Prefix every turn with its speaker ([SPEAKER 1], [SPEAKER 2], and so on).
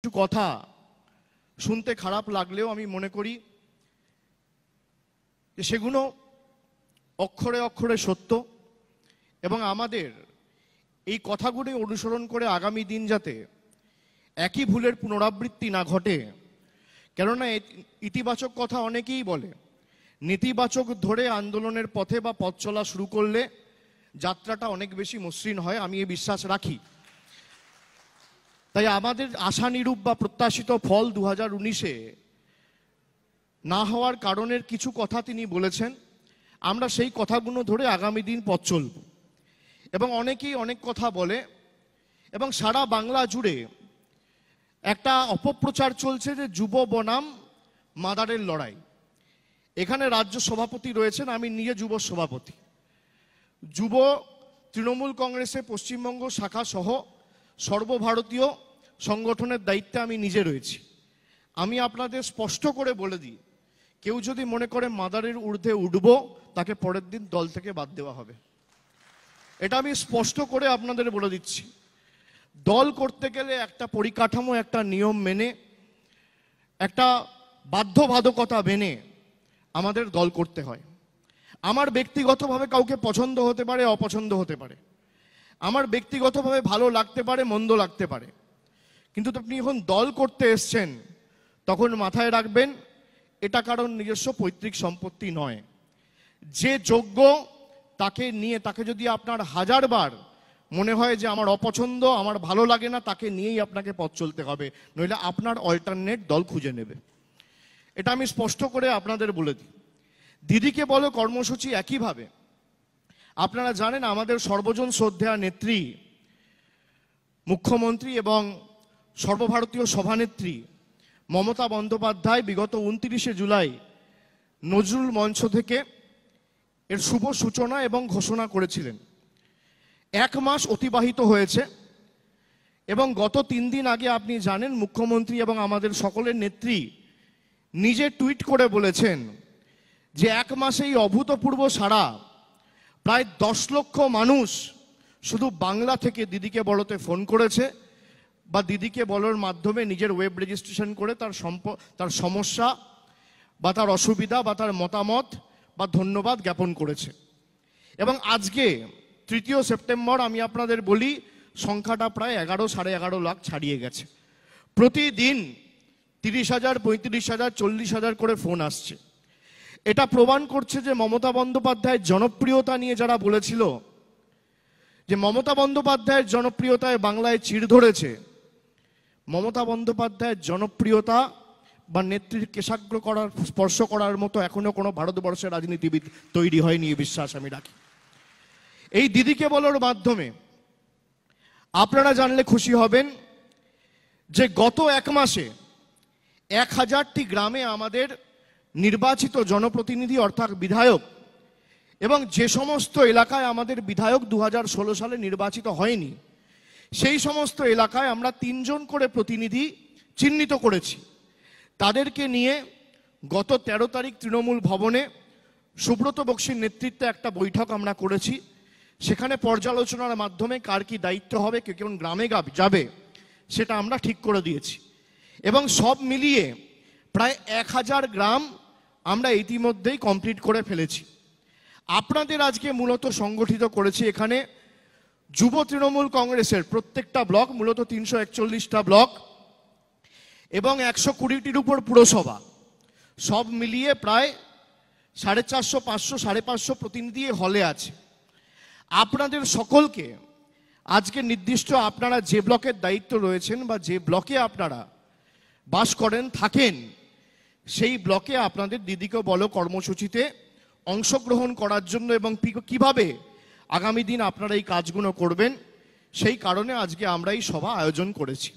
[SPEAKER 1] কিছু কথা শুনতে খারাপ লাগলেও আমি মনে করি যে সেগুলো অক্ষরে অক্ষরে সত্য এবং আমাদের এই কথাগুলি অনুসরণ করে আগামী দিন যাতে একই ভুলের পুনরাবৃত্তি না ঘটে কেননা ইতিবাচক কথা অনেকেই বলে নেতিবাচক ধরে আন্দোলনের পথে বা পথ চলা শুরু করলে যাত্রাটা অনেক বেশি মসৃণ হয় আমি এ বিশ্বাস রাখি তাই আমাদের আশানিরূপ বা প্রত্যাশিত ফল দু হাজার উনিশে না হওয়ার কারণের কিছু কথা তিনি বলেছেন আমরা সেই কথাগুলো ধরে আগামী দিন পথ চলব এবং অনেকেই অনেক কথা বলে এবং সারা বাংলা জুড়ে একটা অপপ্রচার চলছে যে যুব বনাম মাদারের লড়াই এখানে রাজ্য সভাপতি রয়েছেন আমি নিজে যুব সভাপতি যুব তৃণমূল কংগ্রেসে পশ্চিমবঙ্গ শাখা সহ সর্বভারতীয় সংগঠনের দায়িত্বে আমি নিজে রয়েছি আমি আপনাদের স্পষ্ট করে বলে দিই কেউ যদি মনে করে মাদারের ঊর্ধ্বে উঠব তাকে পরের দিন দল থেকে বাদ দেওয়া হবে এটা আমি স্পষ্ট করে আপনাদের বলে দিচ্ছি দল করতে গেলে একটা পরিকাঠামো একটা নিয়ম মেনে একটা বাধ্যবাধকতা মেনে আমাদের দল করতে হয় আমার ব্যক্তিগতভাবে কাউকে পছন্দ হতে পারে অপছন্দ হতে পারে আমার ব্যক্তিগতভাবে ভালো লাগতে পারে মন্দ লাগতে পারে কিন্তু আপনি যখন দল করতে এসছেন তখন মাথায় রাখবেন এটা কারণ নিজস্ব পৈতৃক সম্পত্তি নয় যে যোগ্য তাকে নিয়ে তাকে যদি আপনার হাজারবার মনে হয় যে আমার অপছন্দ আমার ভালো লাগে না তাকে নিয়েই আপনাকে পথ চলতে হবে নইলে আপনার অল্টারনেট দল খুঁজে নেবে এটা আমি স্পষ্ট করে আপনাদের বলে দিই দিদিকে বলো কর্মসূচি একইভাবে আপনারা জানেন আমাদের সর্বজন শ্রদ্ধেয়া নেত্রী মুখ্যমন্ত্রী এবং সর্বভারতীয় সভানেত্রী মমতা বন্দ্যোপাধ্যায় বিগত উনত্রিশে জুলাই নজরুল মঞ্চ থেকে এর শুভ সূচনা এবং ঘোষণা করেছিলেন এক মাস অতিবাহিত হয়েছে এবং গত তিন দিন আগে আপনি জানেন মুখ্যমন্ত্রী এবং আমাদের সকলের নেত্রী নিজে টুইট করে বলেছেন যে এক মাসে এই অভূতপূর্ব সারা প্রায় দশ লক্ষ মানুষ শুধু বাংলা থেকে দিদিকে বড়তে ফোন করেছে বা দিদিকে বলার মাধ্যমে নিজের ওয়েব রেজিস্ট্রেশন করে তার সম্প তার সমস্যা বা তার অসুবিধা বা তার মতামত বা ধন্যবাদ জ্ঞাপন করেছে এবং আজকে তৃতীয় সেপ্টেম্বর আমি আপনাদের বলি সংখ্যাটা প্রায় এগারো সাড়ে এগারো লাখ ছাড়িয়ে গেছে প্রতিদিন তিরিশ হাজার পঁয়ত্রিশ হাজার চল্লিশ হাজার করে ফোন আসছে এটা প্রমাণ করছে যে মমতা বন্দ্যোপাধ্যায়ের জনপ্রিয়তা নিয়ে যারা বলেছিল যে মমতা বন্দ্যোপাধ্যায়ের জনপ্রিয়তায় বাংলায় চিড় ধরেছে মমতা বন্দ্যোপাধ্যায়ের জনপ্রিয়তা বা নেত্রীর কেশাগ্র করার স্পর্শ করার মতো এখনও কোনো ভারতবর্ষের রাজনীতিবিদ তৈরি হয়নি বিশ্বাস আমি রাখি এই দিদিকে বলার মাধ্যমে আপনারা জানলে খুশি হবেন যে গত এক মাসে এক হাজারটি গ্রামে আমাদের নির্বাচিত জনপ্রতিনিধি অর্থাৎ বিধায়ক এবং যে সমস্ত এলাকায় আমাদের বিধায়ক দু সালে নির্বাচিত হয়নি সেই সমস্ত এলাকায় আমরা তিনজন করে প্রতিনিধি চিহ্নিত করেছি তাদেরকে নিয়ে গত ১৩ তারিখ তৃণমূল ভবনে সুব্রত বক্সির নেতৃত্বে একটা বৈঠক আমরা করেছি সেখানে পর্যালোচনার মাধ্যমে কার কি দায়িত্ব হবে কে কেমন গ্রামে যাবে সেটা আমরা ঠিক করে দিয়েছি এবং সব মিলিয়ে প্রায় এক হাজার গ্রাম আমরা ইতিমধ্যেই কমপ্লিট করে ফেলেছি আপনাদের আজকে মূলত সংগঠিত করেছি এখানে যুব তৃণমূল কংগ্রেসের প্রত্যেকটা ব্লক মূলত তিনশো একচল্লিশটা ব্লক এবং একশো কুড়িটির উপর পুরসভা সব মিলিয়ে প্রায় সাড়ে চারশো পাঁচশো সাড়ে পাঁচশো প্রতিনিধি হলে আছে আপনাদের সকলকে আজকে নির্দিষ্ট আপনারা যে ব্লকের দায়িত্ব রয়েছেন বা যে ব্লকে আপনারা বাস করেন থাকেন সেই ব্লকে আপনাদের দিদিকে বলো কর্মসূচিতে অংশগ্রহণ করার জন্য এবং কিভাবে আগামী দিন আপনারা এই কাজগুলো করবেন সেই কারণে আজকে আমরা এই সভা আয়োজন করেছি